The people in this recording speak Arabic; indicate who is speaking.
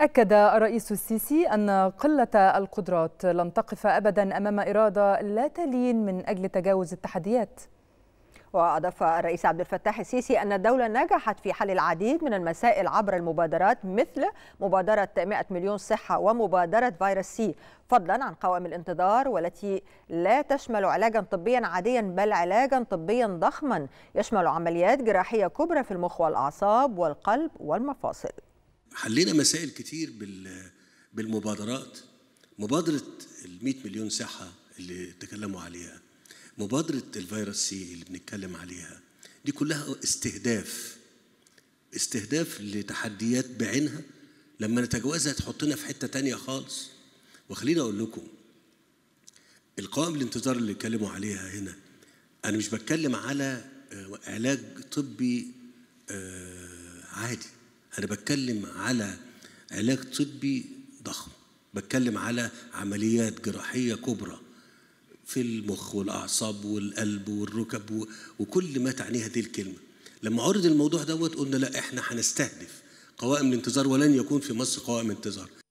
Speaker 1: أكد الرئيس السيسي أن قلة القدرات لن تقف أبدا أمام إرادة لا تلين من أجل تجاوز التحديات وأضاف
Speaker 2: الرئيس عبد الفتاح السيسي أن الدولة نجحت في حل العديد من المسائل عبر المبادرات مثل مبادرة 100 مليون صحة ومبادرة فيروس سي فضلا عن قوائم الانتظار والتي لا تشمل علاجا طبيا عاديا بل علاجا طبيا ضخما يشمل عمليات جراحية كبرى في المخ والأعصاب والقلب والمفاصل
Speaker 3: حلينا مسائل كتير بالمبادرات مبادرة ال 100 مليون صحة اللي تكلموا عليها مبادرة الفيروس سي اللي بنتكلم عليها دي كلها استهداف استهداف لتحديات بعينها لما نتجاوزها تحطنا في حتة تانية خالص وخليني أقول لكم القوائم الانتظار اللي اتكلموا عليها هنا أنا مش بتكلم على آه، علاج طبي آه، عادي أنا بتكلم على علاج طبي ضخم بتكلم على عمليات جراحية كبرى في المخ والأعصاب والقلب والركب وكل ما تعنيه هذه الكلمة لما عرض الموضوع دوت قلنا لا احنا هنستهدف قوائم الانتظار ولن يكون في مصر قوائم انتظار